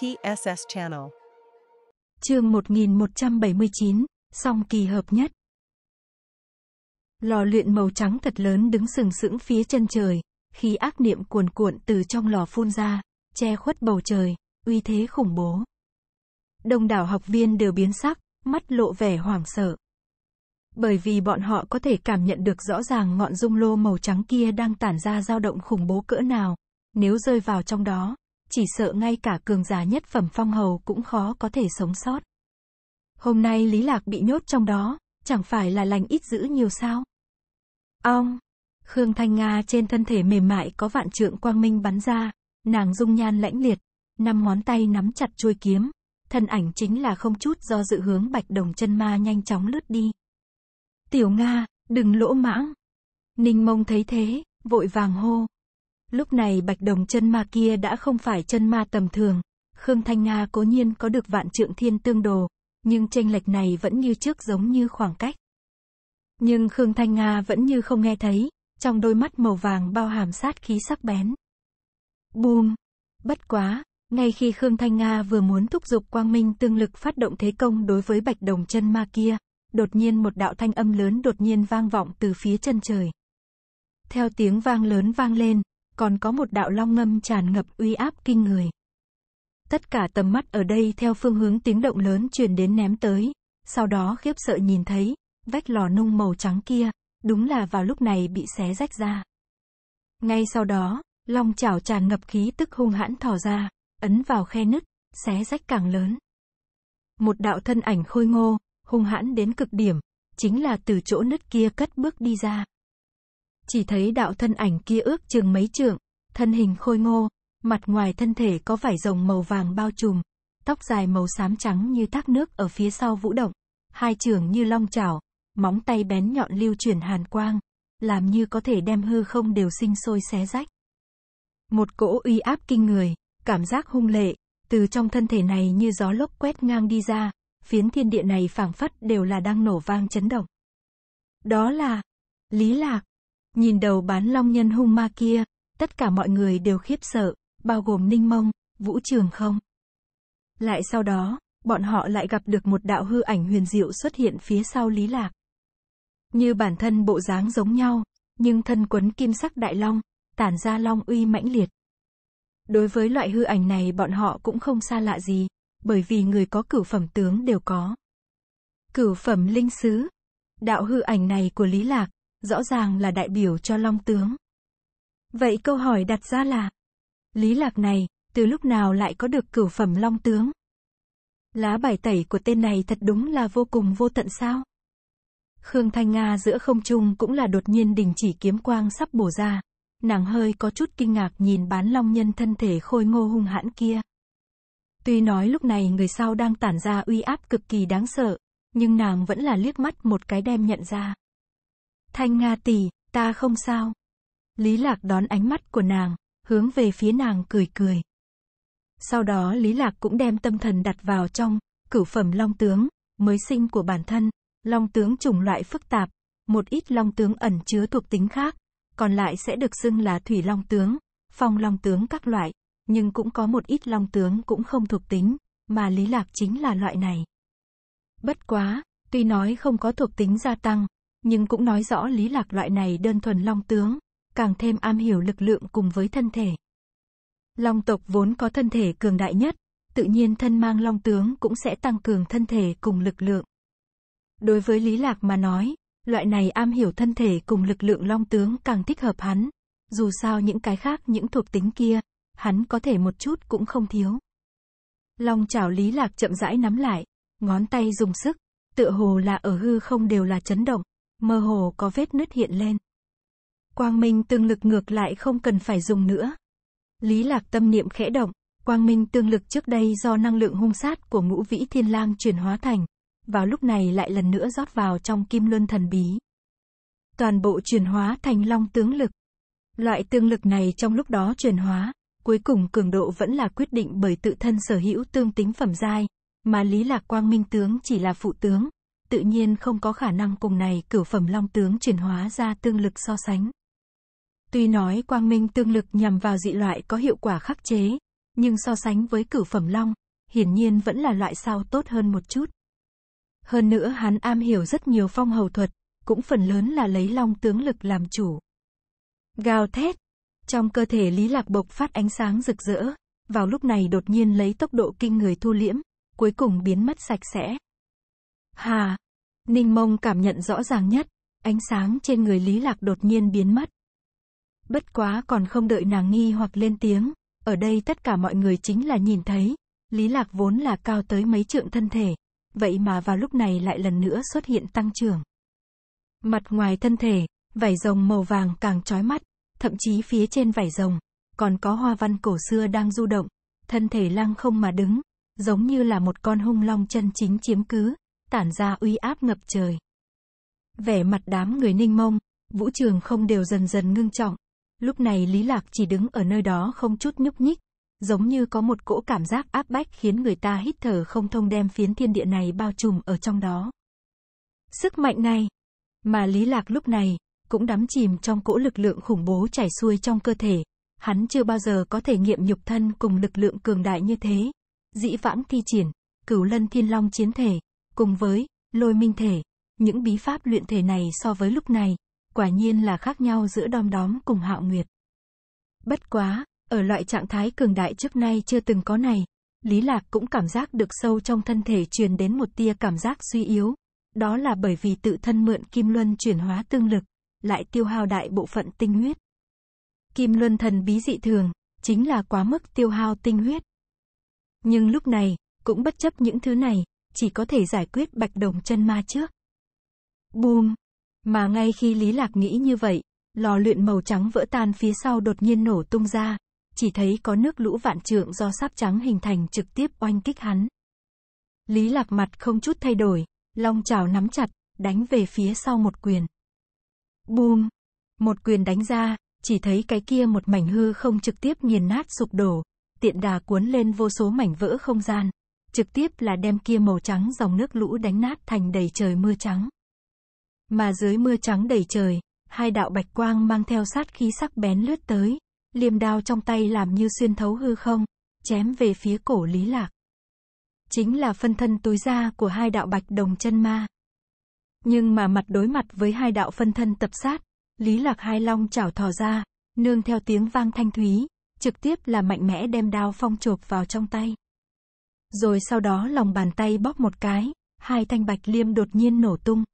TSS Channel. Chương 1179, song kỳ hợp nhất. Lò luyện màu trắng thật lớn đứng sừng sững phía chân trời, khí ác niệm cuồn cuộn từ trong lò phun ra, che khuất bầu trời, uy thế khủng bố. Đông đảo học viên đều biến sắc, mắt lộ vẻ hoảng sợ. Bởi vì bọn họ có thể cảm nhận được rõ ràng ngọn dung lô màu trắng kia đang tản ra dao động khủng bố cỡ nào, nếu rơi vào trong đó, chỉ sợ ngay cả cường giả nhất phẩm phong hầu cũng khó có thể sống sót. Hôm nay Lý Lạc bị nhốt trong đó, chẳng phải là lành ít dữ nhiều sao? ông, Khương Thanh Nga trên thân thể mềm mại có vạn trượng quang minh bắn ra, nàng dung nhan lãnh liệt, năm ngón tay nắm chặt chuôi kiếm, thân ảnh chính là không chút do dự hướng bạch đồng chân ma nhanh chóng lướt đi. Tiểu Nga, đừng lỗ mãng! Ninh mông thấy thế, vội vàng hô. Lúc này bạch đồng chân ma kia đã không phải chân ma tầm thường. Khương Thanh Nga cố nhiên có được vạn trượng thiên tương đồ, nhưng tranh lệch này vẫn như trước giống như khoảng cách. Nhưng Khương Thanh Nga vẫn như không nghe thấy, trong đôi mắt màu vàng bao hàm sát khí sắc bén. Bùm! Bất quá, ngay khi Khương Thanh Nga vừa muốn thúc giục Quang Minh tương lực phát động thế công đối với bạch đồng chân ma kia, đột nhiên một đạo thanh âm lớn đột nhiên vang vọng từ phía chân trời. Theo tiếng vang lớn vang lên, còn có một đạo long ngâm tràn ngập uy áp kinh người. Tất cả tầm mắt ở đây theo phương hướng tiếng động lớn truyền đến ném tới, sau đó khiếp sợ nhìn thấy, vách lò nung màu trắng kia, đúng là vào lúc này bị xé rách ra. Ngay sau đó, long chảo tràn ngập khí tức hung hãn thò ra, ấn vào khe nứt, xé rách càng lớn. Một đạo thân ảnh khôi ngô, hung hãn đến cực điểm, chính là từ chỗ nứt kia cất bước đi ra chỉ thấy đạo thân ảnh kia ước chừng mấy trượng, thân hình khôi ngô, mặt ngoài thân thể có vải rồng màu vàng bao trùm, tóc dài màu xám trắng như thác nước ở phía sau vũ động, hai trường như long chảo, móng tay bén nhọn lưu chuyển hàn quang, làm như có thể đem hư không đều sinh sôi xé rách. Một cỗ uy áp kinh người, cảm giác hung lệ, từ trong thân thể này như gió lốc quét ngang đi ra, phiến thiên địa này phảng phất đều là đang nổ vang chấn động. Đó là Lý Lạc Nhìn đầu bán long nhân hung ma kia, tất cả mọi người đều khiếp sợ, bao gồm Ninh Mông, Vũ Trường không. Lại sau đó, bọn họ lại gặp được một đạo hư ảnh huyền diệu xuất hiện phía sau Lý Lạc. Như bản thân bộ dáng giống nhau, nhưng thân quấn kim sắc đại long, tản ra long uy mãnh liệt. Đối với loại hư ảnh này bọn họ cũng không xa lạ gì, bởi vì người có cửu phẩm tướng đều có. Cửu phẩm linh sứ. Đạo hư ảnh này của Lý Lạc, rõ ràng là đại biểu cho Long tướng. Vậy câu hỏi đặt ra là, Lý Lạc này, từ lúc nào lại có được cửu phẩm Long tướng? Lá bài tẩy của tên này thật đúng là vô cùng vô tận sao? Khương Thanh Nga giữa không trung cũng là đột nhiên đình chỉ kiếm quang sắp bổ ra. Nàng hơi có chút kinh ngạc nhìn bán long nhân thân thể khôi ngô hung hãn kia. Tuy nói lúc này người sau đang tản ra uy áp cực kỳ đáng sợ, nhưng nàng vẫn là liếc mắt một cái đem nhận ra. Thanh Nga tỷ, ta không sao. Lý Lạc đón ánh mắt của nàng, hướng về phía nàng cười cười. Sau đó Lý Lạc cũng đem tâm thần đặt vào trong, cửu phẩm long tướng, mới sinh của bản thân, long tướng chủng loại phức tạp, một ít long tướng ẩn chứa thuộc tính khác, còn lại sẽ được xưng là thủy long tướng, phong long tướng các loại, nhưng cũng có một ít long tướng cũng không thuộc tính, mà Lý Lạc chính là loại này. Bất quá, tuy nói không có thuộc tính gia tăng, nhưng cũng nói rõ Lý Lạc loại này đơn thuần long tướng, càng thêm am hiểu lực lượng cùng với thân thể. Long tộc vốn có thân thể cường đại nhất, tự nhiên thân mang long tướng cũng sẽ tăng cường thân thể cùng lực lượng. Đối với Lý Lạc mà nói, loại này am hiểu thân thể cùng lực lượng long tướng càng thích hợp hắn, dù sao những cái khác những thuộc tính kia, hắn có thể một chút cũng không thiếu. Long chảo Lý Lạc chậm rãi nắm lại, ngón tay dùng sức, tựa hồ là ở hư không đều là chấn động, mơ hồ có vết nứt hiện lên. Quang minh tương lực ngược lại không cần phải dùng nữa. Lý lạc tâm niệm khẽ động, quang minh tương lực trước đây do năng lượng hung sát của ngũ vĩ thiên lang chuyển hóa thành, vào lúc này lại lần nữa rót vào trong kim luân thần bí. Toàn bộ chuyển hóa thành long tướng lực. Loại tương lực này trong lúc đó chuyển hóa, cuối cùng cường độ vẫn là quyết định bởi tự thân sở hữu tương tính phẩm giai, mà lý lạc quang minh tướng chỉ là phụ tướng, tự nhiên không có khả năng cùng này cửu phẩm long tướng chuyển hóa ra tương lực so sánh. Tuy nói quang minh tương lực nhằm vào dị loại có hiệu quả khắc chế, nhưng so sánh với cửu phẩm long, hiển nhiên vẫn là loại sao tốt hơn một chút. Hơn nữa hắn am hiểu rất nhiều phong hầu thuật, cũng phần lớn là lấy long tướng lực làm chủ. Gào thét, trong cơ thể Lý Lạc Bộc phát ánh sáng rực rỡ, vào lúc này đột nhiên lấy tốc độ kinh người thu liễm, cuối cùng biến mất sạch sẽ. Hà. Ninh mông cảm nhận rõ ràng nhất, ánh sáng trên người Lý Lạc đột nhiên biến mất. Bất quá còn không đợi nàng nghi hoặc lên tiếng, ở đây tất cả mọi người chính là nhìn thấy, Lý Lạc vốn là cao tới mấy trượng thân thể, vậy mà vào lúc này lại lần nữa xuất hiện tăng trưởng. Mặt ngoài thân thể, vảy rồng màu vàng càng chói mắt, thậm chí phía trên vảy rồng, còn có hoa văn cổ xưa đang du động, thân thể lăng không mà đứng, giống như là một con hung long chân chính chiếm cứ, tản ra uy áp ngập trời. Vẻ mặt đám người ninh mông, vũ trường không đều dần dần ngưng trọng. Lúc này Lý Lạc chỉ đứng ở nơi đó không chút nhúc nhích, giống như có một cỗ cảm giác áp bách khiến người ta hít thở không thông đem phiến thiên địa này bao trùm ở trong đó. Sức mạnh này, mà Lý Lạc lúc này, cũng đắm chìm trong cỗ lực lượng khủng bố chảy xuôi trong cơ thể. Hắn chưa bao giờ có thể nghiệm nhục thân cùng lực lượng cường đại như thế. Dĩ vãng thi triển, cửu lân thiên long chiến thể, cùng với lôi minh thể. Những bí pháp luyện thể này so với lúc này, quả nhiên là khác nhau giữa đom đóm cùng hạo nguyệt. Bất quá, ở loại trạng thái cường đại trước nay chưa từng có này, Lý Lạc cũng cảm giác được sâu trong thân thể truyền đến một tia cảm giác suy yếu. Đó là bởi vì tự thân mượn Kim Luân chuyển hóa tương lực, lại tiêu hao đại bộ phận tinh huyết. Kim Luân thần bí dị thường, chính là quá mức tiêu hao tinh huyết. Nhưng lúc này, cũng bất chấp những thứ này, chỉ có thể giải quyết bạch đồng chân ma trước. Boom! Mà ngay khi Lý Lạc nghĩ như vậy, lò luyện màu trắng vỡ tan phía sau đột nhiên nổ tung ra, chỉ thấy có nước lũ vạn trượng do sáp trắng hình thành trực tiếp oanh kích hắn. Lý Lạc mặt không chút thay đổi, long chảo nắm chặt, đánh về phía sau một quyền. Boom! Một quyền đánh ra, chỉ thấy cái kia một mảnh hư không trực tiếp nghiền nát sụp đổ, tiện đà cuốn lên vô số mảnh vỡ không gian trực tiếp là đem kia màu trắng dòng nước lũ đánh nát thành đầy trời mưa trắng. Mà dưới mưa trắng đầy trời, hai đạo bạch quang mang theo sát khí sắc bén lướt tới, liềm đao trong tay làm như xuyên thấu hư không, chém về phía cổ Lý Lạc. Chính là phân thân túi da của hai đạo bạch đồng chân ma. Nhưng mà mặt đối mặt với hai đạo phân thân tập sát, Lý Lạc hai long chảo thò ra, nương theo tiếng vang thanh thúy, trực tiếp là mạnh mẽ đem đao phong chộp vào trong tay. Rồi sau đó lòng bàn tay bóp một cái, hai thanh bạch liêm đột nhiên nổ tung.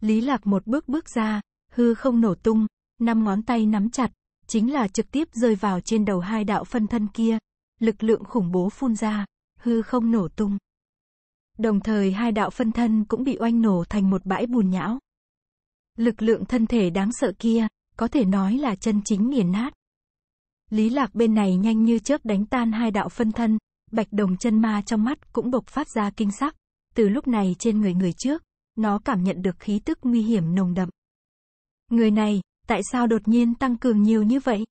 Lý Lạc một bước bước ra, hư không nổ tung, năm ngón tay nắm chặt, chính là trực tiếp rơi vào trên đầu hai đạo phân thân kia. Lực lượng khủng bố phun ra, hư không nổ tung. Đồng thời hai đạo phân thân cũng bị oanh nổ thành một bãi bùn nhão. Lực lượng thân thể đáng sợ kia, có thể nói là chân chính nghiền nát. Lý Lạc bên này nhanh như chớp đánh tan hai đạo phân thân, Bạch đồng chân ma trong mắt cũng bộc phát ra kinh sắc. Từ lúc này trên người người trước, nó cảm nhận được khí tức nguy hiểm nồng đậm. Người này, tại sao đột nhiên tăng cường nhiều như vậy?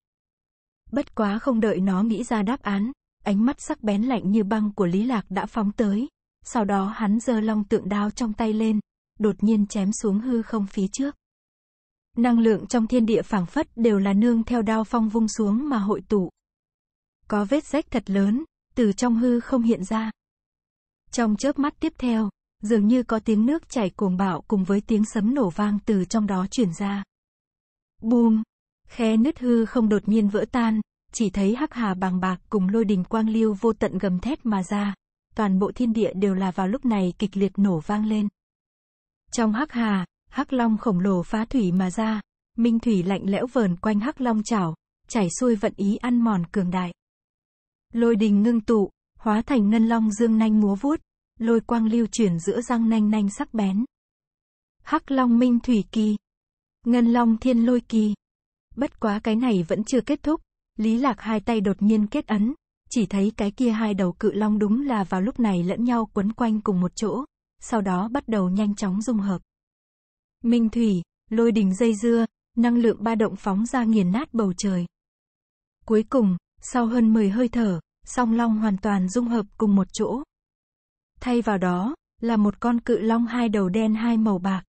Bất quá không đợi nó nghĩ ra đáp án, ánh mắt sắc bén lạnh như băng của Lý Lạc đã phóng tới. Sau đó hắn giơ long tượng đao trong tay lên, đột nhiên chém xuống hư không phía trước. Năng lượng trong thiên địa phảng phất đều là nương theo đao phong vung xuống mà hội tụ. Có vết rách thật lớn, từ trong hư không hiện ra. Trong chớp mắt tiếp theo, dường như có tiếng nước chảy cuồng bạo cùng với tiếng sấm nổ vang từ trong đó chuyển ra. Bùm! Khe nứt hư không đột nhiên vỡ tan, chỉ thấy hắc hà bàng bạc cùng lôi đình quang lưu vô tận gầm thét mà ra, toàn bộ thiên địa đều là vào lúc này kịch liệt nổ vang lên. Trong hắc hà, hắc long khổng lồ phá thủy mà ra, minh thủy lạnh lẽo vờn quanh hắc long chảo, chảy xuôi vận ý ăn mòn cường đại. Lôi đình ngưng tụ, hóa thành ngân long dương nanh múa vuốt, lôi quang lưu chuyển giữa răng nanh nanh sắc bén. Hắc long minh thủy kỳ, ngân long thiên lôi kỳ. Bất quá cái này vẫn chưa kết thúc, Lý Lạc hai tay đột nhiên kết ấn, chỉ thấy cái kia hai đầu cự long đúng là vào lúc này lẫn nhau quấn quanh cùng một chỗ, sau đó bắt đầu nhanh chóng dung hợp. Minh thủy, lôi đình dây dưa, năng lượng ba động phóng ra nghiền nát bầu trời. Cuối cùng, sau hơn 10 hơi thở, song long hoàn toàn dung hợp cùng một chỗ. Thay vào đó, là một con cự long hai đầu đen hai màu bạc.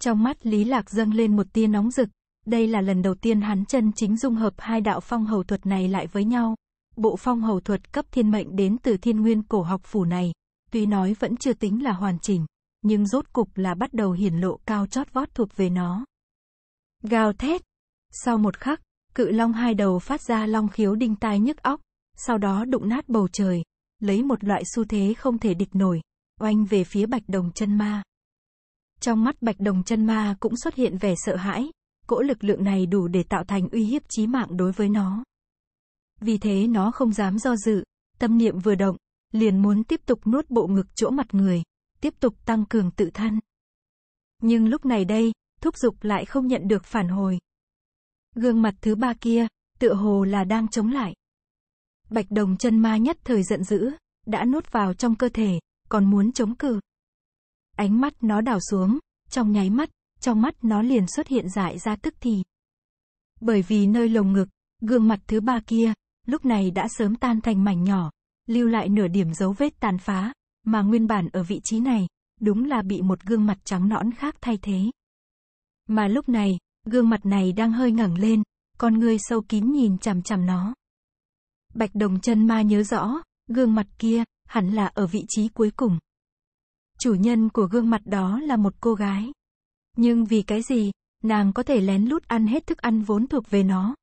Trong mắt Lý Lạc dâng lên một tia nóng rực, đây là lần đầu tiên hắn chân chính dung hợp hai đạo phong hầu thuật này lại với nhau. Bộ phong hầu thuật cấp thiên mệnh đến từ thiên nguyên cổ học phủ này, tuy nói vẫn chưa tính là hoàn chỉnh, nhưng rốt cục là bắt đầu hiển lộ cao chót vót thuộc về nó. Gào thét. Sau một khắc, Cự long hai đầu phát ra long khiếu đinh tai nhức óc, sau đó đụng nát bầu trời, lấy một loại xu thế không thể địch nổi, oanh về phía Bạch Đồng chân ma. Trong mắt Bạch Đồng chân ma cũng xuất hiện vẻ sợ hãi, cỗ lực lượng này đủ để tạo thành uy hiếp chí mạng đối với nó. Vì thế nó không dám do dự, tâm niệm vừa động, liền muốn tiếp tục nuốt bộ ngực chỗ mặt người, tiếp tục tăng cường tự thân. Nhưng lúc này đây, thúc dục lại không nhận được phản hồi, Gương mặt thứ ba kia, tựa hồ là đang chống lại. Bạch đồng chân ma nhất thời giận dữ, đã nuốt vào trong cơ thể, còn muốn chống cự. Ánh mắt nó đảo xuống, trong nháy mắt, trong mắt nó liền xuất hiện dại ra tức thì. Bởi vì nơi lồng ngực, gương mặt thứ ba kia, lúc này đã sớm tan thành mảnh nhỏ, lưu lại nửa điểm dấu vết tàn phá, mà nguyên bản ở vị trí này, đúng là bị một gương mặt trắng nõn khác thay thế. Mà lúc này, Gương mặt này đang hơi ngẩng lên, con ngươi sâu kín nhìn chằm chằm nó. Bạch Đồng chân ma nhớ rõ, gương mặt kia, hẳn là ở vị trí cuối cùng. Chủ nhân của gương mặt đó là một cô gái. Nhưng vì cái gì, nàng có thể lén lút ăn hết thức ăn vốn thuộc về nó.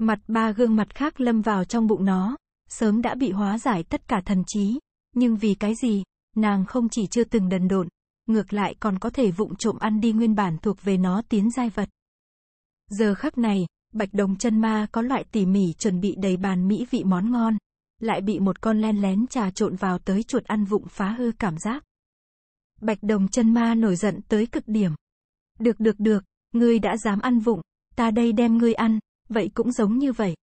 Mặt ba gương mặt khác lâm vào trong bụng nó, sớm đã bị hóa giải tất cả thần trí. Nhưng vì cái gì, nàng không chỉ chưa từng đần độn, ngược lại còn có thể vụng trộm ăn đi nguyên bản thuộc về nó tiến giai vật. Giờ khắc này, bạch đồng chân ma có loại tỉ mỉ chuẩn bị đầy bàn mỹ vị món ngon, lại bị một con len lén trà trộn vào tới chuột ăn vụng phá hư cảm giác. Bạch đồng chân ma nổi giận tới cực điểm. Được được được, ngươi đã dám ăn vụng, ta đây đem ngươi ăn, vậy cũng giống như vậy.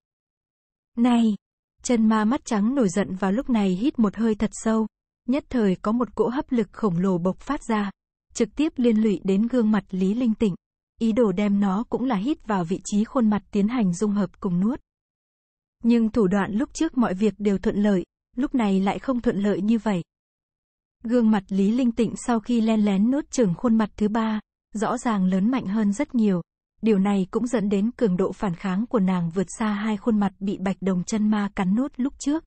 Này! Chân ma mắt trắng nổi giận vào lúc này hít một hơi thật sâu, Nhất thời có một cỗ hấp lực khổng lồ bộc phát ra, trực tiếp liên lụy đến gương mặt Lý Linh Tịnh. Ý đồ đem nó cũng là hít vào vị trí khuôn mặt tiến hành dung hợp cùng nuốt. Nhưng thủ đoạn lúc trước mọi việc đều thuận lợi, lúc này lại không thuận lợi như vậy. Gương mặt Lý Linh Tịnh sau khi len lén nuốt chửng khuôn mặt thứ ba, rõ ràng lớn mạnh hơn rất nhiều. Điều này cũng dẫn đến cường độ phản kháng của nàng vượt xa hai khuôn mặt bị bạch đồng chân ma cắn nuốt lúc trước.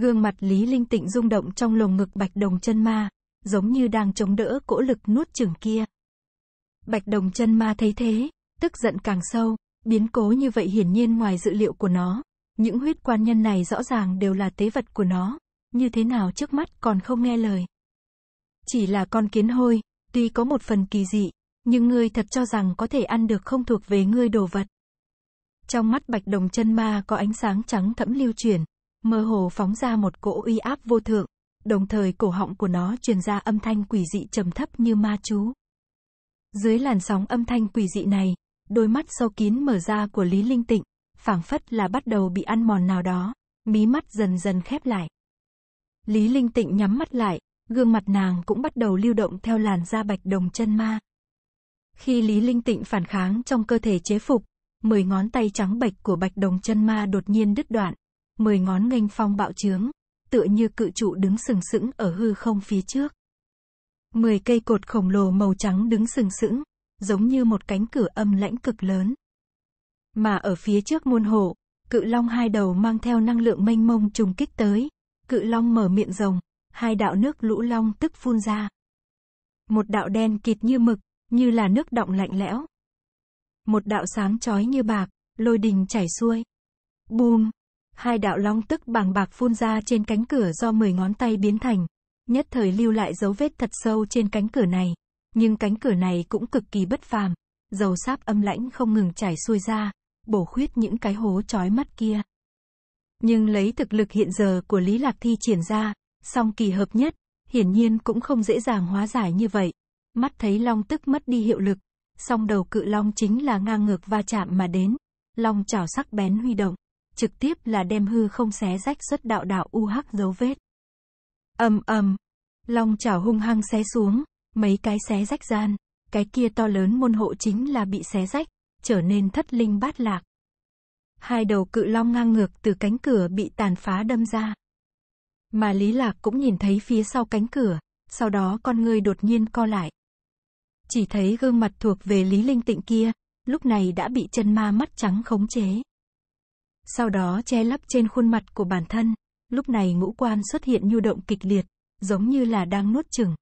Gương mặt Lý Linh Tịnh rung động trong lồng ngực Bạch Đồng chân ma, giống như đang chống đỡ cỗ lực nuốt chửng kia. Bạch Đồng chân ma thấy thế, tức giận càng sâu, biến cố như vậy hiển nhiên ngoài dự liệu của nó. Những huyết quan nhân này rõ ràng đều là tế vật của nó, như thế nào trước mắt còn không nghe lời. Chỉ là con kiến hôi, tuy có một phần kỳ dị, nhưng ngươi thật cho rằng có thể ăn được không thuộc về ngươi đồ vật. Trong mắt bạch đồng chân ma có ánh sáng trắng thẫm lưu chuyển, mơ hồ phóng ra một cỗ uy áp vô thượng, đồng thời cổ họng của nó truyền ra âm thanh quỷ dị trầm thấp như ma chú. Dưới làn sóng âm thanh quỷ dị này, đôi mắt sâu kín mở ra của Lý Linh Tịnh, phảng phất là bắt đầu bị ăn mòn nào đó, mí mắt dần dần khép lại. Lý Linh Tịnh nhắm mắt lại, gương mặt nàng cũng bắt đầu lưu động theo làn da bạch đồng chân ma. Khi Lý Linh Tịnh phản kháng trong cơ thể chế phục, mười ngón tay trắng bạch của bạch đồng chân ma đột nhiên đứt đoạn, mười ngón nghênh phong bạo trướng, tựa như cự trụ đứng sừng sững ở hư không phía trước. Mười cây cột khổng lồ màu trắng đứng sừng sững, giống như một cánh cửa âm lãnh cực lớn. Mà ở phía trước muôn hộ, cự long hai đầu mang theo năng lượng mênh mông trùng kích tới, cự long mở miệng rồng, hai đạo nước lũ long tức phun ra. Một đạo đen kịt như mực, như là nước động lạnh lẽo. Một đạo sáng chói như bạc, lôi đình chảy xuôi. Bùm! hai đạo long tức bàng bạc phun ra trên cánh cửa do 10 ngón tay biến thành, nhất thời lưu lại dấu vết thật sâu trên cánh cửa này, nhưng cánh cửa này cũng cực kỳ bất phàm, dầu sáp âm lãnh không ngừng chảy xuôi ra, bổ khuyết những cái hố chói mắt kia. Nhưng lấy thực lực hiện giờ của Lý Lạc Thi triển ra, song kỳ hợp nhất, hiển nhiên cũng không dễ dàng hóa giải như vậy. Mắt thấy long tức mất đi hiệu lực, song đầu cự long chính là ngang ngược va chạm mà đến, long chảo sắc bén huy động, trực tiếp là đem hư không xé rách xuất đạo đạo u UH hắc dấu vết. Ầm ầm, long chảo hung hăng xé xuống, mấy cái xé rách gian, cái kia to lớn môn hộ chính là bị xé rách, trở nên thất linh bát lạc. Hai đầu cự long ngang ngược từ cánh cửa bị tàn phá đâm ra. Mà Lý Lạc cũng nhìn thấy phía sau cánh cửa, sau đó con người đột nhiên co lại. Chỉ thấy gương mặt thuộc về Lý Linh Tịnh kia, lúc này đã bị chân ma mắt trắng khống chế sau đó che lấp trên khuôn mặt của bản thân. Lúc này ngũ quan xuất hiện nhu động kịch liệt, giống như là đang nuốt chừng.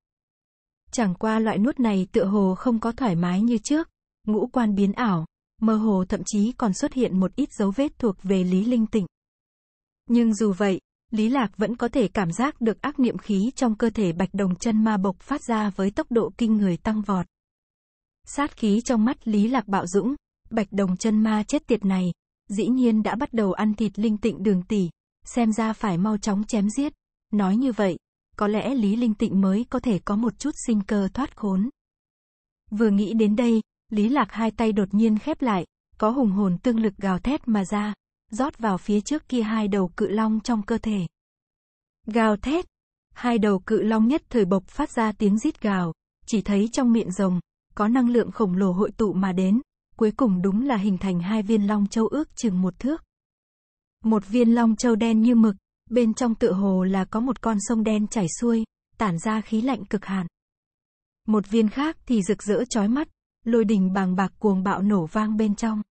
Chẳng qua loại nuốt này tựa hồ không có thoải mái như trước, ngũ quan biến ảo, mơ hồ thậm chí còn xuất hiện một ít dấu vết thuộc về lý linh tịnh. Nhưng dù vậy, Lý Lạc vẫn có thể cảm giác được ác niệm khí trong cơ thể bạch đồng chân ma bộc phát ra với tốc độ kinh người tăng vọt. Sát khí trong mắt Lý Lạc bạo dũng, bạch đồng chân ma chết tiệt này, dĩ nhiên đã bắt đầu ăn thịt linh tịnh đường tỷ, xem ra phải mau chóng chém giết. Nói như vậy, có lẽ Lý Linh Tịnh mới có thể có một chút sinh cơ thoát khốn. Vừa nghĩ đến đây, Lý Lạc hai tay đột nhiên khép lại, có hùng hồn tương lực gào thét mà ra, rót vào phía trước kia hai đầu cự long trong cơ thể. Gào thét, hai đầu cự long nhất thời bộc phát ra tiếng rít gào, chỉ thấy trong miệng rồng, có năng lượng khổng lồ hội tụ mà đến, cuối cùng đúng là hình thành hai viên long châu ước chừng một thước. Một viên long châu đen như mực, bên trong tựa hồ là có một con sông đen chảy xuôi, tản ra khí lạnh cực hàn. Một viên khác thì rực rỡ chói mắt, lôi đình bàng bạc cuồng bạo nổ vang bên trong.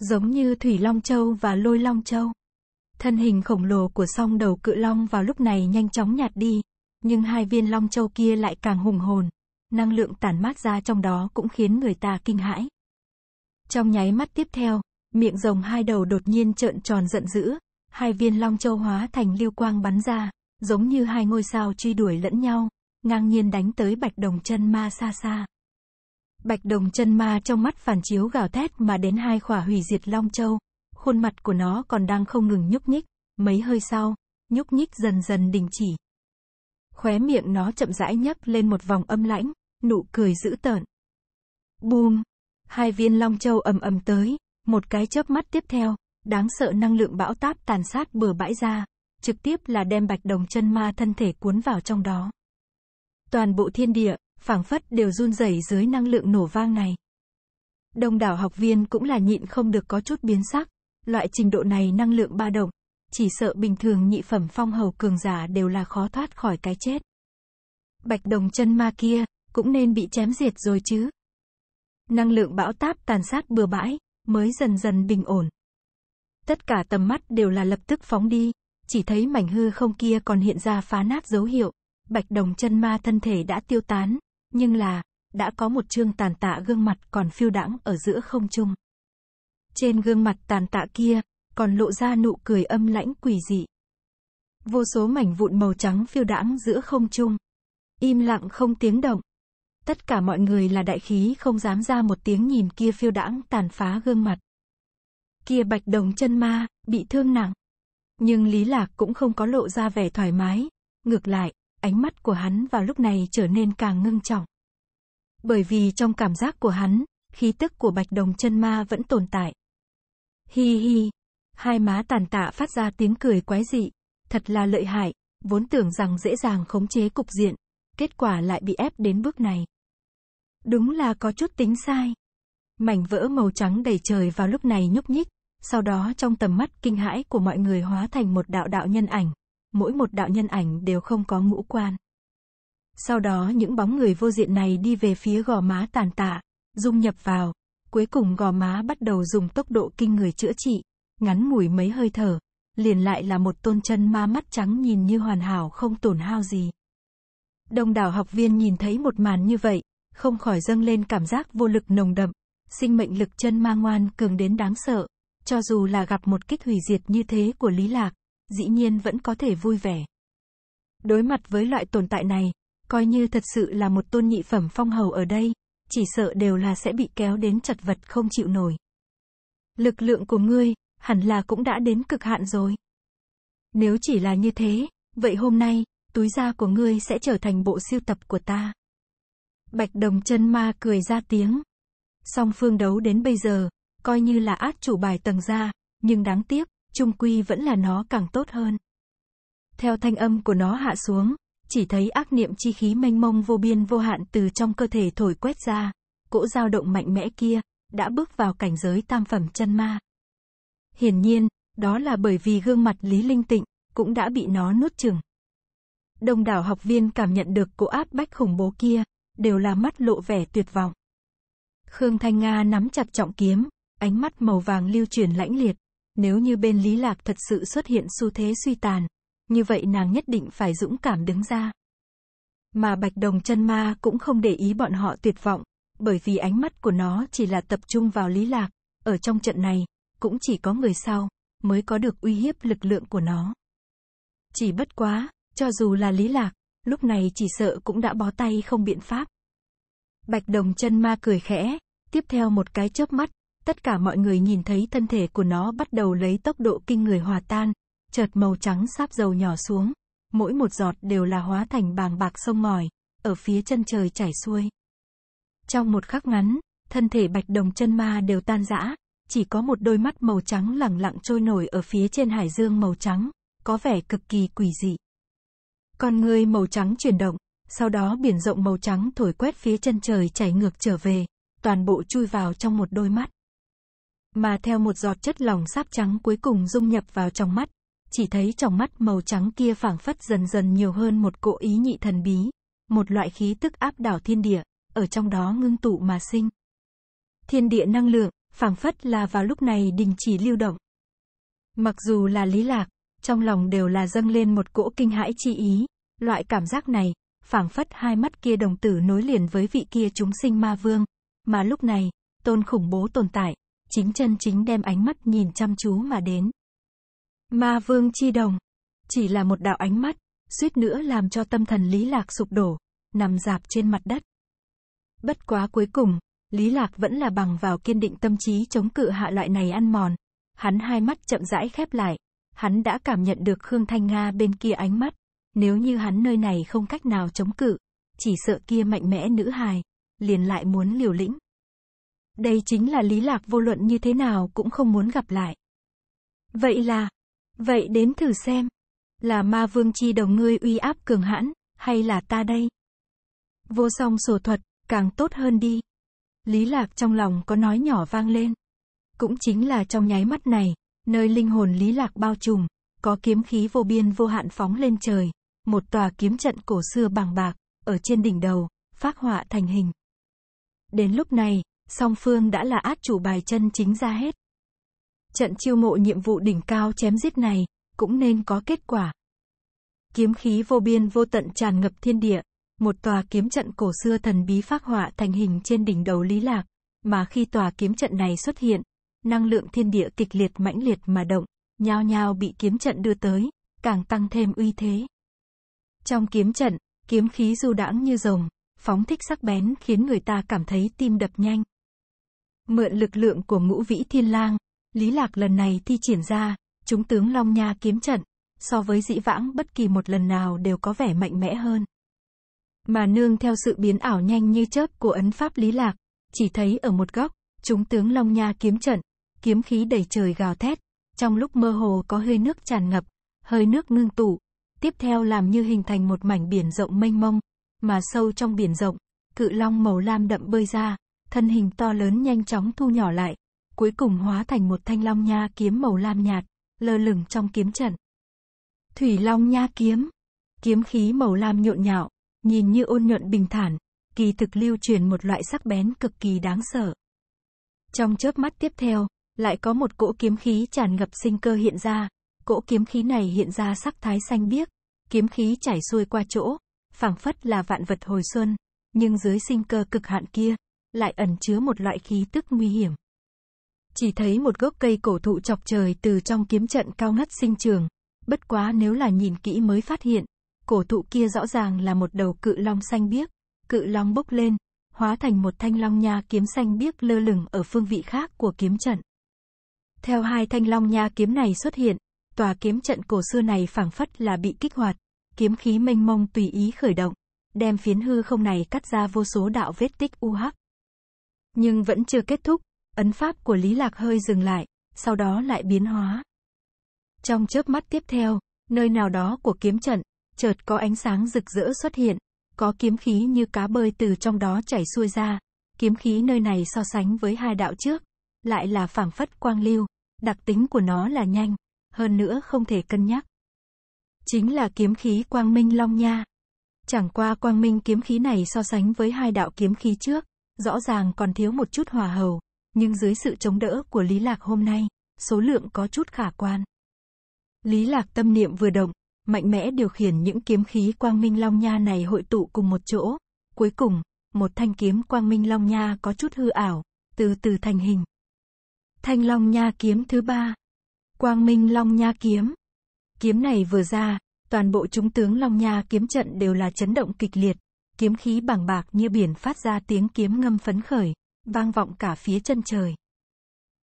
Giống như Thủy Long Châu và Lôi Long Châu. Thân hình khổng lồ của song đầu cự long vào lúc này nhanh chóng nhạt đi, nhưng hai viên long châu kia lại càng hùng hồn. Năng lượng tản mát ra trong đó cũng khiến người ta kinh hãi. Trong nháy mắt tiếp theo, miệng rồng hai đầu đột nhiên trợn tròn giận dữ, hai viên long châu hóa thành lưu quang bắn ra, giống như hai ngôi sao truy đuổi lẫn nhau, ngang nhiên đánh tới bạch đồng chân ma xa xa. Bạch đồng chân ma trong mắt phản chiếu gào thét mà đến hai khỏa hủy diệt long châu, khuôn mặt của nó còn đang không ngừng nhúc nhích, mấy hơi sau, nhúc nhích dần dần đình chỉ. Khóe miệng nó chậm rãi nhấp lên một vòng âm lãnh, nụ cười dữ tợn. Bùm! hai viên long châu ầm ầm tới, một cái chớp mắt tiếp theo, đáng sợ năng lượng bão táp tàn sát bừa bãi ra, trực tiếp là đem bạch đồng chân ma thân thể cuốn vào trong đó. Toàn bộ thiên địa, phảng phất đều run rẩy dưới năng lượng nổ vang này. Đông đảo học viên cũng là nhịn không được có chút biến sắc, loại trình độ này năng lượng ba động, chỉ sợ bình thường nhị phẩm phong hầu cường giả đều là khó thoát khỏi cái chết. Bạch đồng chân ma kia, cũng nên bị chém diệt rồi chứ năng lượng bão táp tàn sát bừa bãi, mới dần dần bình ổn. Tất cả tầm mắt đều là lập tức phóng đi, chỉ thấy mảnh hư không kia còn hiện ra phá nát dấu hiệu, bạch đồng chân ma thân thể đã tiêu tán, nhưng là, đã có một chương tàn tạ gương mặt còn phiêu đãng ở giữa không trung. Trên gương mặt tàn tạ kia, còn lộ ra nụ cười âm lãnh quỷ dị. Vô số mảnh vụn màu trắng phiêu đãng giữa không trung. Im lặng không tiếng động, Tất cả mọi người là đại khí không dám ra một tiếng nhìn kia phiêu đãng tàn phá gương mặt. Kia bạch đồng chân ma, bị thương nặng. Nhưng Lý Lạc cũng không có lộ ra vẻ thoải mái. Ngược lại, ánh mắt của hắn vào lúc này trở nên càng ngưng trọng. Bởi vì trong cảm giác của hắn, khí tức của bạch đồng chân ma vẫn tồn tại. Hi hi, hai má tàn tạ phát ra tiếng cười quái dị, thật là lợi hại, vốn tưởng rằng dễ dàng khống chế cục diện, kết quả lại bị ép đến bước này. Đúng là có chút tính sai. Mảnh vỡ màu trắng đầy trời vào lúc này nhúc nhích, sau đó trong tầm mắt kinh hãi của mọi người hóa thành một đạo đạo nhân ảnh, mỗi một đạo nhân ảnh đều không có ngũ quan. Sau đó những bóng người vô diện này đi về phía gò má tàn tạ, dung nhập vào, cuối cùng gò má bắt đầu dùng tốc độ kinh người chữa trị, ngắn ngủi mấy hơi thở, liền lại là một tôn chân ma mắt trắng nhìn như hoàn hảo không tổn hao gì. Đông đảo học viên nhìn thấy một màn như vậy, không khỏi dâng lên cảm giác vô lực nồng đậm. Sinh mệnh lực chân ma ngoan cường đến đáng sợ. Cho dù là gặp một kích hủy diệt như thế của Lý Lạc, dĩ nhiên vẫn có thể vui vẻ. Đối mặt với loại tồn tại này, coi như thật sự là một tôn nhị phẩm phong hầu ở đây, chỉ sợ đều là sẽ bị kéo đến chật vật không chịu nổi. Lực lượng của ngươi, hẳn là cũng đã đến cực hạn rồi. Nếu chỉ là như thế, vậy hôm nay, túi da của ngươi sẽ trở thành bộ siêu tập của ta. Bạch Đồng chân ma cười ra tiếng. Song phương đấu đến bây giờ, coi như là át chủ bài tầng ra, nhưng đáng tiếc, trung quy vẫn là nó càng tốt hơn. Theo thanh âm của nó hạ xuống, chỉ thấy ác niệm chi khí mênh mông vô biên vô hạn từ trong cơ thể thổi quét ra, cỗ dao động mạnh mẽ kia, đã bước vào cảnh giới tam phẩm chân ma. Hiển nhiên, đó là bởi vì gương mặt Lý Linh Tịnh, cũng đã bị nó nuốt chửng. Đông đảo học viên cảm nhận được cỗ áp bách khủng bố kia, đều là mắt lộ vẻ tuyệt vọng. Khương Thanh Nga nắm chặt trọng kiếm, ánh mắt màu vàng lưu chuyển lãnh liệt. Nếu như bên Lý Lạc thật sự xuất hiện xu thế suy tàn, như vậy nàng nhất định phải dũng cảm đứng ra. Mà Bạch Đồng chân ma cũng không để ý bọn họ tuyệt vọng, bởi vì ánh mắt của nó chỉ là tập trung vào Lý Lạc, ở trong trận này, cũng chỉ có người sau, mới có được uy hiếp lực lượng của nó. Chỉ bất quá, cho dù là Lý Lạc, lúc này chỉ sợ cũng đã bó tay không biện pháp. Bạch đồng chân ma cười khẽ, tiếp theo một cái chớp mắt, tất cả mọi người nhìn thấy thân thể của nó bắt đầu lấy tốc độ kinh người hòa tan, chợt màu trắng sáp dầu nhỏ xuống, mỗi một giọt đều là hóa thành bàng bạc sông ngòi, ở phía chân trời chảy xuôi. Trong một khắc ngắn, thân thể bạch đồng chân ma đều tan rã, chỉ có một đôi mắt màu trắng lẳng lặng trôi nổi ở phía trên hải dương màu trắng, có vẻ cực kỳ quỷ dị. Con ngươi màu trắng chuyển động, sau đó biển rộng màu trắng thổi quét phía chân trời chảy ngược trở về, toàn bộ chui vào trong một đôi mắt. Mà theo một giọt chất lỏng sáp trắng cuối cùng dung nhập vào trong mắt, chỉ thấy trong mắt màu trắng kia phảng phất dần dần nhiều hơn một cỗ ý nhị thần bí, một loại khí tức áp đảo thiên địa, ở trong đó ngưng tụ mà sinh. Thiên địa năng lượng, phảng phất là vào lúc này đình chỉ lưu động. Mặc dù là lý lạc, trong lòng đều là dâng lên một cỗ kinh hãi chi ý. Loại cảm giác này, phảng phất hai mắt kia đồng tử nối liền với vị kia chúng sinh ma vương. Mà lúc này, tôn khủng bố tồn tại, chính chân chính đem ánh mắt nhìn chăm chú mà đến. Ma vương chi đồng, chỉ là một đạo ánh mắt, suýt nữa làm cho tâm thần Lý Lạc sụp đổ, nằm dạp trên mặt đất. Bất quá cuối cùng, Lý Lạc vẫn là bằng vào kiên định tâm trí chống cự hạ loại này ăn mòn. Hắn hai mắt chậm rãi khép lại, hắn đã cảm nhận được Khương Thanh Nga bên kia ánh mắt, nếu như hắn nơi này không cách nào chống cự, chỉ sợ kia mạnh mẽ nữ hài, liền lại muốn liều lĩnh. Đây chính là lý lạc vô luận như thế nào cũng không muốn gặp lại. Vậy là, vậy đến thử xem, là ma vương chi đồng ngươi uy áp cường hãn, hay là ta đây? Vô song sổ thuật, càng tốt hơn đi. Lý lạc trong lòng có nói nhỏ vang lên. Cũng chính là trong nháy mắt này, nơi linh hồn lý lạc bao trùm, có kiếm khí vô biên vô hạn phóng lên trời, một tòa kiếm trận cổ xưa bằng bạc, ở trên đỉnh đầu, phát họa thành hình. Đến lúc này, song phương đã là át chủ bài chân chính ra hết. Trận chiêu mộ nhiệm vụ đỉnh cao chém giết này, cũng nên có kết quả. Kiếm khí vô biên vô tận tràn ngập thiên địa, một tòa kiếm trận cổ xưa thần bí phát họa thành hình trên đỉnh đầu Lý Lạc, mà khi tòa kiếm trận này xuất hiện, năng lượng thiên địa kịch liệt mãnh liệt mà động, nhao nhao bị kiếm trận đưa tới, càng tăng thêm uy thế. Trong kiếm trận, kiếm khí du đãng như rồng, phóng thích sắc bén khiến người ta cảm thấy tim đập nhanh. Mượn lực lượng của ngũ vĩ thiên lang, Lý Lạc lần này thi triển ra, chúng tướng Long Nha kiếm trận, so với dĩ vãng bất kỳ một lần nào đều có vẻ mạnh mẽ hơn. Mà nương theo sự biến ảo nhanh như chớp của ấn pháp Lý Lạc, chỉ thấy ở một góc, chúng tướng Long Nha kiếm trận, kiếm khí đầy trời gào thét, trong lúc mơ hồ có hơi nước tràn ngập, hơi nước ngưng tụ, tiếp theo làm như hình thành một mảnh biển rộng mênh mông, mà sâu trong biển rộng, cự long màu lam đậm bơi ra, thân hình to lớn nhanh chóng thu nhỏ lại, cuối cùng hóa thành một thanh long nha kiếm màu lam nhạt, lơ lửng trong kiếm trận. Thủy long nha kiếm, kiếm khí màu lam nhộn nhạo, nhìn như ôn nhuận bình thản, kỳ thực lưu truyền một loại sắc bén cực kỳ đáng sợ. Trong chớp mắt tiếp theo, lại có một cỗ kiếm khí tràn ngập sinh cơ hiện ra, cỗ kiếm khí này hiện ra sắc thái xanh biếc, kiếm khí chảy xuôi qua chỗ, phảng phất là vạn vật hồi xuân, nhưng dưới sinh cơ cực hạn kia, lại ẩn chứa một loại khí tức nguy hiểm. Chỉ thấy một gốc cây cổ thụ chọc trời từ trong kiếm trận cao ngất sinh trường, bất quá nếu là nhìn kỹ mới phát hiện, cổ thụ kia rõ ràng là một đầu cự long xanh biếc, cự long bốc lên, hóa thành một thanh long nha kiếm xanh biếc lơ lửng ở phương vị khác của kiếm trận. Theo hai thanh long nha kiếm này xuất hiện, tòa kiếm trận cổ xưa này phảng phất là bị kích hoạt, kiếm khí mênh mông tùy ý khởi động, đem phiến hư không này cắt ra vô số đạo vết tích u UH. hắc. Nhưng vẫn chưa kết thúc, ấn pháp của Lý Lạc hơi dừng lại, sau đó lại biến hóa. Trong chớp mắt tiếp theo, nơi nào đó của kiếm trận, chợt có ánh sáng rực rỡ xuất hiện, có kiếm khí như cá bơi từ trong đó chảy xuôi ra, kiếm khí nơi này so sánh với hai đạo trước, lại là phảng phất quang lưu, đặc tính của nó là nhanh, hơn nữa không thể cân nhắc. Chính là kiếm khí quang minh long nha. Chẳng qua quang minh kiếm khí này so sánh với hai đạo kiếm khí trước, rõ ràng còn thiếu một chút hòa hầu, nhưng dưới sự chống đỡ của Lý Lạc hôm nay, số lượng có chút khả quan. Lý Lạc tâm niệm vừa động, mạnh mẽ điều khiển những kiếm khí quang minh long nha này hội tụ cùng một chỗ. Cuối cùng, một thanh kiếm quang minh long nha có chút hư ảo, từ từ thành hình, Thanh Long Nha kiếm thứ ba. Quang Minh Long Nha kiếm. Kiếm này vừa ra, toàn bộ chúng tướng Long Nha kiếm trận đều là chấn động kịch liệt, kiếm khí bảng bạc như biển phát ra tiếng kiếm ngâm phấn khởi, vang vọng cả phía chân trời.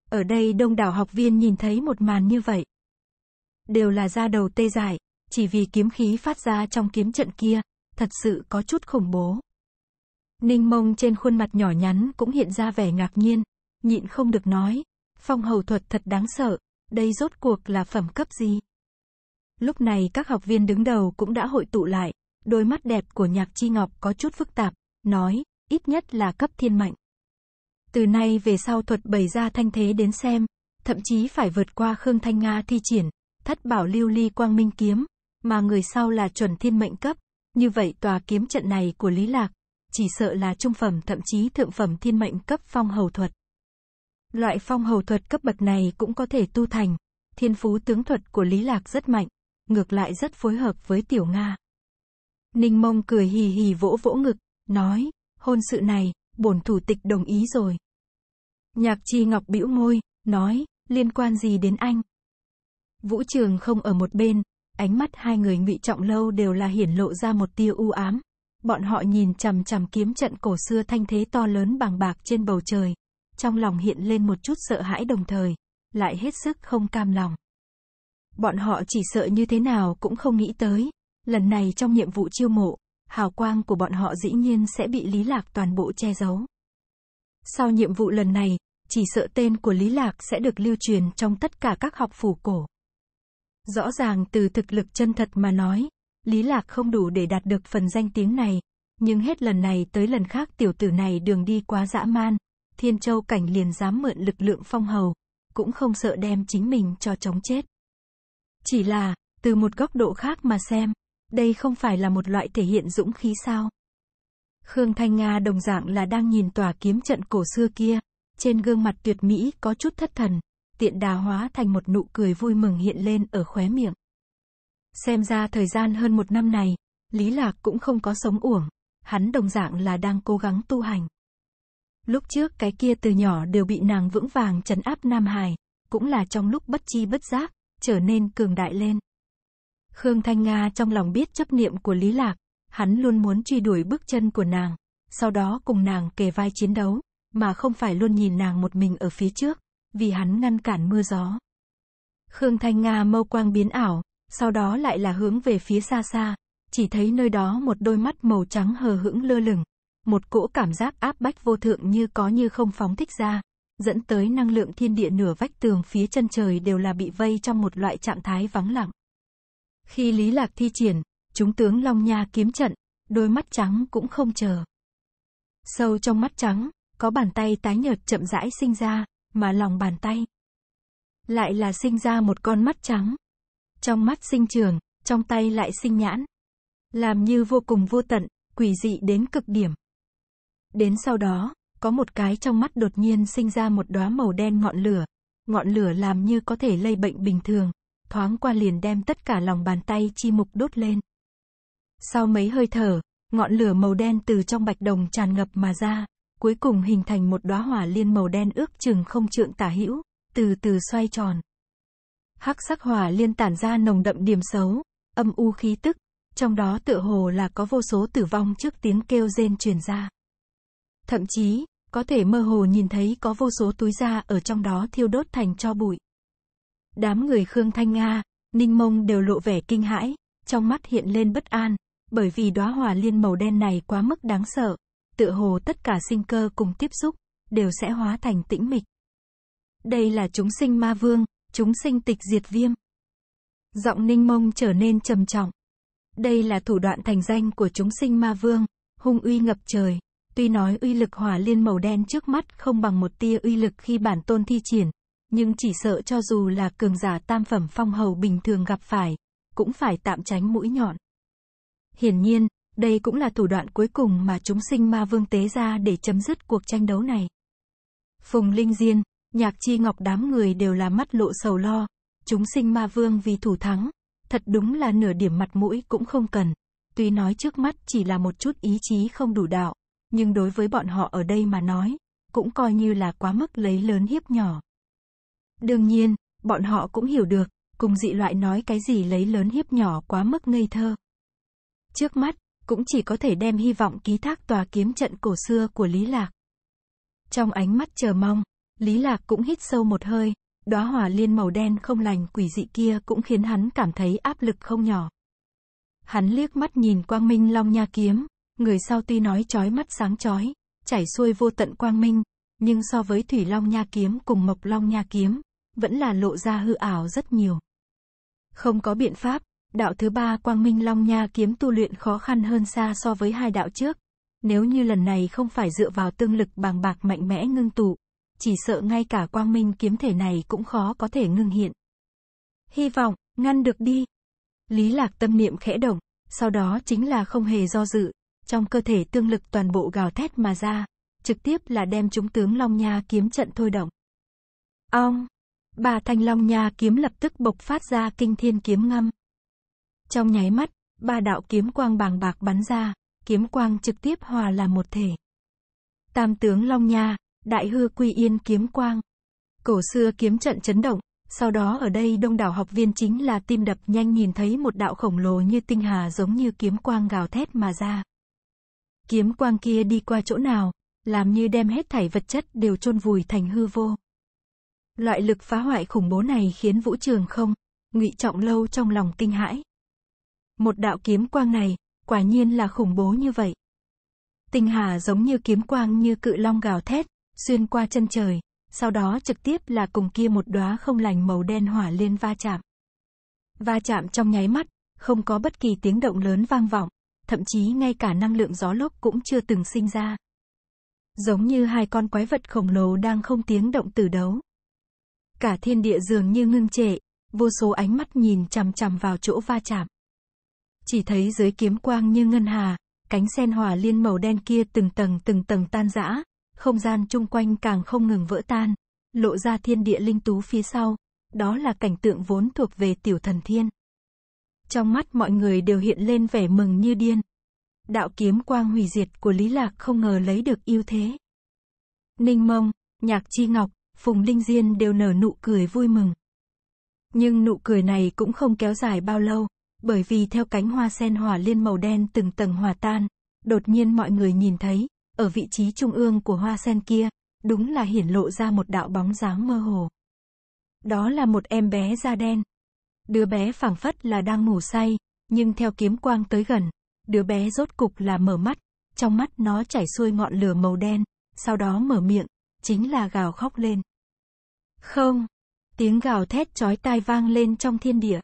Ở đây đông đảo học viên nhìn thấy một màn như vậy. Đều là ra đầu tê dại, chỉ vì kiếm khí phát ra trong kiếm trận kia, thật sự có chút khủng bố. Ninh mông trên khuôn mặt nhỏ nhắn cũng hiện ra vẻ ngạc nhiên, nhịn không được nói, Phong hầu thuật thật đáng sợ, đây rốt cuộc là phẩm cấp gì? Lúc này các học viên đứng đầu cũng đã hội tụ lại, đôi mắt đẹp của nhạc chi ngọc có chút phức tạp, nói, ít nhất là cấp thiên mạnh. Từ nay về sau thuật bày ra thanh thế đến xem, thậm chí phải vượt qua Khương Thanh Nga thi triển, thất bảo lưu ly quang minh kiếm, mà người sau là chuẩn thiên mệnh cấp, như vậy tòa kiếm trận này của Lý Lạc, chỉ sợ là trung phẩm thậm chí thượng phẩm thiên mệnh cấp phong hầu thuật. Loại phong hầu thuật cấp bậc này cũng có thể tu thành. Thiên phú tướng thuật của Lý Lạc rất mạnh, ngược lại rất phối hợp với Tiểu Nga. Ninh Mông cười hì hì vỗ vỗ ngực, nói, hôn sự này, bổn thủ tịch đồng ý rồi. Nhạc Chi Ngọc bĩu môi, nói, liên quan gì đến anh? Vũ Trường không ở một bên, ánh mắt hai người ngụy trọng lâu đều là hiển lộ ra một tia u ám. Bọn họ nhìn chằm chằm kiếm trận cổ xưa thanh thế to lớn bằng bạc trên bầu trời, trong lòng hiện lên một chút sợ hãi đồng thời, lại hết sức không cam lòng. Bọn họ chỉ sợ như thế nào cũng không nghĩ tới, lần này trong nhiệm vụ chiêu mộ, hào quang của bọn họ dĩ nhiên sẽ bị Lý Lạc toàn bộ che giấu. Sau nhiệm vụ lần này, chỉ sợ tên của Lý Lạc sẽ được lưu truyền trong tất cả các học phủ cổ. Rõ ràng từ thực lực chân thật mà nói, Lý Lạc không đủ để đạt được phần danh tiếng này, nhưng hết lần này tới lần khác tiểu tử này đường đi quá dã man, Thiên Châu Cảnh liền dám mượn lực lượng phong hầu, cũng không sợ đem chính mình cho chống chết. Chỉ là, từ một góc độ khác mà xem, đây không phải là một loại thể hiện dũng khí sao. Khương Thanh Nga đồng dạng là đang nhìn tòa kiếm trận cổ xưa kia, trên gương mặt tuyệt mỹ có chút thất thần, tiện đà hóa thành một nụ cười vui mừng hiện lên ở khóe miệng. Xem ra thời gian hơn một năm này, Lý Lạc cũng không có sống uổng, hắn đồng dạng là đang cố gắng tu hành. Lúc trước cái kia từ nhỏ đều bị nàng vững vàng trấn áp Nam Hải, cũng là trong lúc bất chi bất giác, trở nên cường đại lên. Khương Thanh Nga trong lòng biết chấp niệm của Lý Lạc, hắn luôn muốn truy đuổi bước chân của nàng, sau đó cùng nàng kề vai chiến đấu, mà không phải luôn nhìn nàng một mình ở phía trước, vì hắn ngăn cản mưa gió. Khương Thanh Nga mâu quang biến ảo, sau đó lại là hướng về phía xa xa, chỉ thấy nơi đó một đôi mắt màu trắng hờ hững lơ lửng, một cỗ cảm giác áp bách vô thượng như có như không phóng thích ra, dẫn tới năng lượng thiên địa nửa vách tường phía chân trời đều là bị vây trong một loại trạng thái vắng lặng. Khi Lý Lạc thi triển, chúng tướng Long Nha kiếm trận, đôi mắt trắng cũng không chờ. Sâu trong mắt trắng, có bàn tay tái nhợt chậm rãi sinh ra, mà lòng bàn tay lại là sinh ra một con mắt trắng. Trong mắt sinh trường, trong tay lại sinh nhãn. Làm như vô cùng vô tận, quỷ dị đến cực điểm. Đến sau đó, có một cái trong mắt đột nhiên sinh ra một đóa màu đen ngọn lửa. Ngọn lửa làm như có thể lây bệnh bình thường, thoáng qua liền đem tất cả lòng bàn tay chi mục đốt lên. Sau mấy hơi thở, ngọn lửa màu đen từ trong bạch đồng tràn ngập mà ra, cuối cùng hình thành một đóa hỏa liên màu đen ước chừng không trượng tả hữu, từ từ xoay tròn. Hắc sắc hỏa liên tản ra nồng đậm điểm xấu, âm u khí tức, trong đó tựa hồ là có vô số tử vong trước tiếng kêu rên truyền ra. Thậm chí, có thể mơ hồ nhìn thấy có vô số túi da ở trong đó thiêu đốt thành cho bụi. Đám người Khương Thanh Nga, Ninh Mông đều lộ vẻ kinh hãi, trong mắt hiện lên bất an, bởi vì đóa hỏa liên màu đen này quá mức đáng sợ, tựa hồ tất cả sinh cơ cùng tiếp xúc đều sẽ hóa thành tĩnh mịch. Đây là chúng sinh ma vương, chúng sinh tịch diệt viêm. Giọng Ninh Mông trở nên trầm trọng. Đây là thủ đoạn thành danh của chúng sinh ma vương, hung uy ngập trời, Tuy nói uy lực hỏa liên màu đen trước mắt không bằng một tia uy lực khi bản tôn thi triển, nhưng chỉ sợ cho dù là cường giả tam phẩm phong hầu bình thường gặp phải, cũng phải tạm tránh mũi nhọn. Hiển nhiên, đây cũng là thủ đoạn cuối cùng mà chúng sinh ma vương tế ra để chấm dứt cuộc tranh đấu này. Phùng Linh Diên, Nhạc Chi Ngọc đám người đều là mắt lộ sầu lo, chúng sinh ma vương vì thủ thắng, thật đúng là nửa điểm mặt mũi cũng không cần. Tuy nói trước mắt chỉ là một chút ý chí không đủ đạo, nhưng đối với bọn họ ở đây mà nói, cũng coi như là quá mức lấy lớn hiếp nhỏ. Đương nhiên, bọn họ cũng hiểu được, cùng dị loại nói cái gì lấy lớn hiếp nhỏ quá mức ngây thơ. Trước mắt, cũng chỉ có thể đem hy vọng ký thác tòa kiếm trận cổ xưa của Lý Lạc. Trong ánh mắt chờ mong, Lý Lạc cũng hít sâu một hơi, đóa hỏa liên màu đen không lành quỷ dị kia cũng khiến hắn cảm thấy áp lực không nhỏ. Hắn liếc mắt nhìn Quang Minh Long Nha kiếm, người sau tuy nói chói mắt sáng chói, chảy xuôi vô tận quang minh, nhưng so với Thủy Long Nha kiếm cùng Mộc Long Nha kiếm, vẫn là lộ ra hư ảo rất nhiều. Không có biện pháp, đạo thứ ba Quang Minh Long Nha kiếm tu luyện khó khăn hơn xa so với hai đạo trước. Nếu như lần này không phải dựa vào tương lực bàng bạc mạnh mẽ ngưng tụ, chỉ sợ ngay cả Quang Minh kiếm thể này cũng khó có thể ngưng hiện. Hy vọng, ngăn được đi. Lý Lạc tâm niệm khẽ động, sau đó chính là không hề do dự, trong cơ thể tương lực toàn bộ gào thét mà ra, trực tiếp là đem chúng tướng Long Nha kiếm trận thôi động. Ong! Bà thanh Long Nha kiếm lập tức bộc phát ra kinh thiên kiếm ngâm. Trong nháy mắt, ba đạo kiếm quang bàng bạc bắn ra, kiếm quang trực tiếp hòa là một thể. Tam tướng Long Nha, đại hư quy yên kiếm quang. Cổ xưa kiếm trận chấn động, sau đó ở đây đông đảo học viên chính là tim đập nhanh nhìn thấy một đạo khổng lồ như tinh hà giống như kiếm quang gào thét mà ra. Kiếm quang kia đi qua chỗ nào, làm như đem hết thảy vật chất đều chôn vùi thành hư vô. Loại lực phá hoại khủng bố này khiến Vũ Trường không, Ngụy Trọng Lâu trong lòng kinh hãi. Một đạo kiếm quang này, quả nhiên là khủng bố như vậy. Tinh hà giống như kiếm quang như cự long gào thét, xuyên qua chân trời, sau đó trực tiếp là cùng kia một đóa không lành màu đen hỏa liên va chạm. Va chạm trong nháy mắt, không có bất kỳ tiếng động lớn vang vọng, thậm chí ngay cả năng lượng gió lốc cũng chưa từng sinh ra. Giống như hai con quái vật khổng lồ đang không tiếng động từ đấu. Cả thiên địa dường như ngưng trệ, vô số ánh mắt nhìn chằm chằm vào chỗ va chạm. Chỉ thấy dưới kiếm quang như ngân hà, cánh sen hòa liên màu đen kia từng tầng từng tầng tan rã, không gian chung quanh càng không ngừng vỡ tan, lộ ra thiên địa linh tú phía sau, đó là cảnh tượng vốn thuộc về tiểu thần thiên. Trong mắt mọi người đều hiện lên vẻ mừng như điên. Đạo kiếm quang hủy diệt của Lý Lạc không ngờ lấy được ưu thế. Ninh Mông, Nhạc Chi Ngọc, Phùng Linh Diên đều nở nụ cười vui mừng. Nhưng nụ cười này cũng không kéo dài bao lâu, bởi vì theo cánh hoa sen hỏa liên màu đen từng tầng hòa tan, đột nhiên mọi người nhìn thấy, ở vị trí trung ương của hoa sen kia, đúng là hiển lộ ra một đạo bóng dáng mơ hồ. Đó là một em bé da đen, Đứa bé phảng phất là đang ngủ say, nhưng theo kiếm quang tới gần, đứa bé rốt cục là mở mắt, trong mắt nó chảy xuôi ngọn lửa màu đen, sau đó mở miệng, chính là gào khóc lên. Không, tiếng gào thét chói tai vang lên trong thiên địa.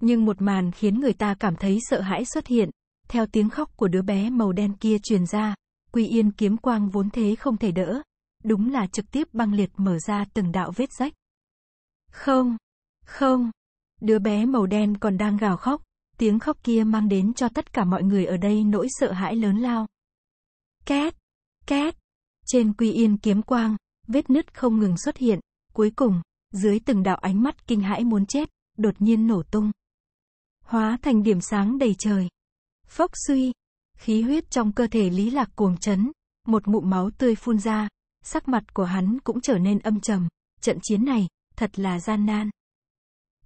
Nhưng một màn khiến người ta cảm thấy sợ hãi xuất hiện, theo tiếng khóc của đứa bé màu đen kia truyền ra, Quy Yên kiếm quang vốn thế không thể đỡ, đúng là trực tiếp băng liệt mở ra từng đạo vết rách. Không, không, Đứa bé màu đen còn đang gào khóc, tiếng khóc kia mang đến cho tất cả mọi người ở đây nỗi sợ hãi lớn lao. Két, két, trên quy yên kiếm quang, vết nứt không ngừng xuất hiện, cuối cùng, dưới từng đạo ánh mắt kinh hãi muốn chết, đột nhiên nổ tung. Hóa thành điểm sáng đầy trời. Phốc suy, khí huyết trong cơ thể lý lạc cuồng chấn, một mụn máu tươi phun ra, sắc mặt của hắn cũng trở nên âm trầm, trận chiến này, thật là gian nan.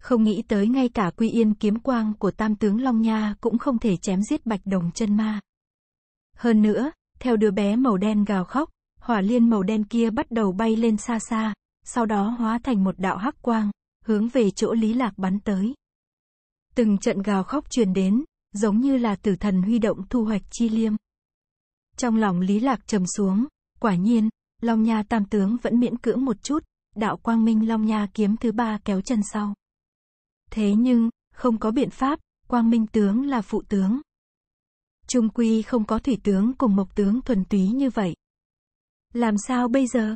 Không nghĩ tới ngay cả quy yên kiếm quang của tam tướng Long Nha cũng không thể chém giết bạch đồng chân ma. Hơn nữa, theo đứa bé màu đen gào khóc, hỏa liên màu đen kia bắt đầu bay lên xa xa, sau đó hóa thành một đạo hắc quang, hướng về chỗ Lý Lạc bắn tới. Từng trận gào khóc truyền đến, giống như là tử thần huy động thu hoạch chi liêm. Trong lòng Lý Lạc trầm xuống, quả nhiên, Long Nha tam tướng vẫn miễn cưỡng một chút, đạo quang minh Long Nha kiếm thứ ba kéo chân sau. Thế nhưng, không có biện pháp, quang minh tướng là phụ tướng. Trung quy không có thủy tướng cùng mộc tướng thuần túy như vậy. Làm sao bây giờ?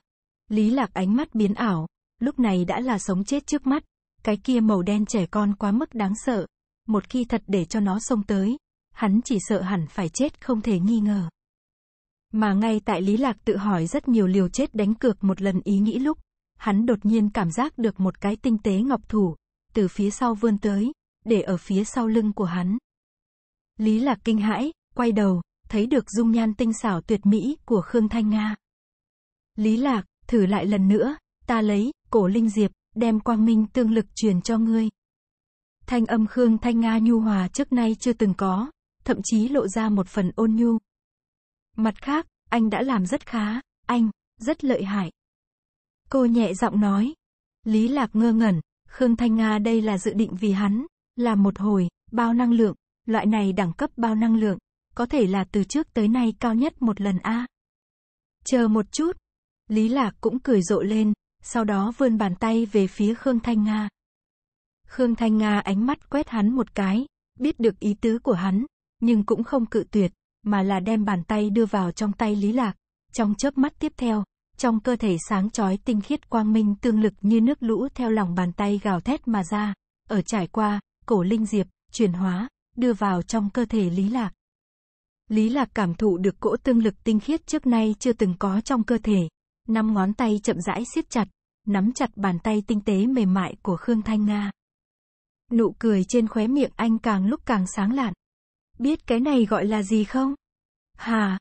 Lý lạc ánh mắt biến ảo, lúc này đã là sống chết trước mắt. Cái kia màu đen trẻ con quá mức đáng sợ. Một khi thật để cho nó xông tới, hắn chỉ sợ hẳn phải chết không thể nghi ngờ. Mà ngay tại Lý Lạc tự hỏi rất nhiều liều chết đánh cược một lần ý nghĩ lúc, hắn đột nhiên cảm giác được một cái tinh tế ngọc thủ, từ phía sau vươn tới, để ở phía sau lưng của hắn. Lý Lạc kinh hãi, quay đầu, thấy được dung nhan tinh xảo tuyệt mỹ của Khương Thanh Nga. Lý Lạc, thử lại lần nữa, ta lấy, cổ linh diệp, đem quang minh tương lực truyền cho ngươi. Thanh âm Khương Thanh Nga nhu hòa trước nay chưa từng có, thậm chí lộ ra một phần ôn nhu. Mặt khác, anh đã làm rất khá, anh, rất lợi hại. Cô nhẹ giọng nói. Lý Lạc ngơ ngẩn, Khương Thanh Nga đây là dự định vì hắn, là một hồi, bao năng lượng, loại này đẳng cấp bao năng lượng, có thể là từ trước tới nay cao nhất một lần a. Chờ một chút. Lý Lạc cũng cười rộ lên, sau đó vươn bàn tay về phía Khương Thanh Nga. Khương Thanh Nga ánh mắt quét hắn một cái, biết được ý tứ của hắn, nhưng cũng không cự tuyệt, mà là đem bàn tay đưa vào trong tay Lý Lạc. Trong chớp mắt tiếp theo, trong cơ thể sáng chói tinh khiết quang minh tương lực như nước lũ theo lòng bàn tay gào thét mà ra, ở trải qua, cổ linh diệp, chuyển hóa, đưa vào trong cơ thể Lý Lạc. Lý Lạc cảm thụ được cỗ tương lực tinh khiết trước nay chưa từng có trong cơ thể, năm ngón tay chậm rãi siết chặt, nắm chặt bàn tay tinh tế mềm mại của Khương Thanh Nga. Nụ cười trên khóe miệng anh càng lúc càng sáng lạn. Biết cái này gọi là gì không? Hà!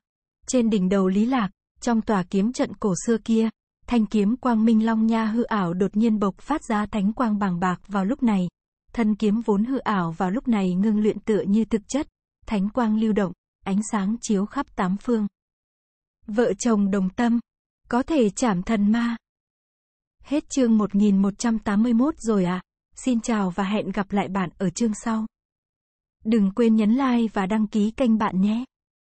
Trên đỉnh đầu Lý Lạc, trong tòa kiếm trận cổ xưa kia, thanh kiếm quang minh long nha hư ảo đột nhiên bộc phát ra thánh quang bàng bạc vào lúc này. Thân kiếm vốn hư ảo vào lúc này ngưng luyện tựa như thực chất, thánh quang lưu động, ánh sáng chiếu khắp tám phương. Vợ chồng đồng tâm, có thể chảm thần ma. Hết chương 1181 rồi à? Xin chào và hẹn gặp lại bạn ở chương sau. Đừng quên nhấn like và đăng ký kênh bạn nhé.